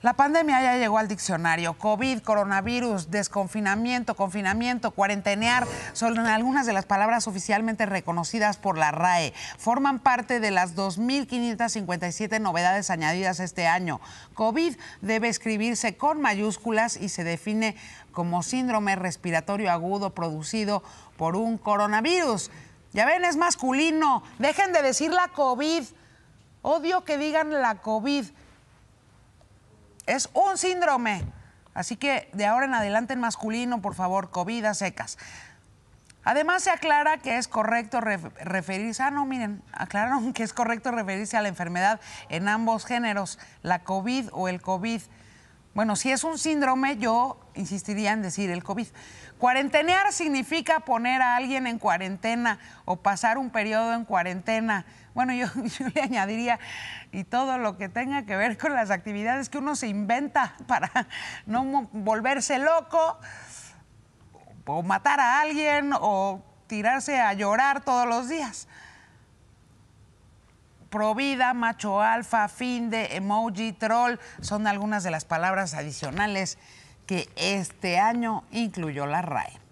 La pandemia ya llegó al diccionario. COVID, coronavirus, desconfinamiento, confinamiento, cuarentenear son algunas de las palabras oficialmente reconocidas por la RAE. Forman parte de las 2.557 novedades añadidas este año. COVID debe escribirse con mayúsculas y se define como síndrome respiratorio agudo producido por un coronavirus. Ya ven, es masculino. Dejen de decir la COVID. Odio que digan la COVID. Es un síndrome. Así que de ahora en adelante en masculino, por favor, COVID a secas. Además, se aclara que es correcto referirse. Ah, no, miren, aclararon que es correcto referirse a la enfermedad en ambos géneros, la COVID o el COVID. Bueno, si es un síndrome, yo insistiría en decir el COVID. Cuarentenear significa poner a alguien en cuarentena o pasar un periodo en cuarentena. Bueno, yo, yo, le añadiría y todo lo que tenga que ver con las actividades que uno se inventa para no volverse loco o matar a alguien o tirarse a llorar todos los días provida, macho alfa, finde, emoji, troll, son algunas de las palabras adicionales que este año incluyó la RAE.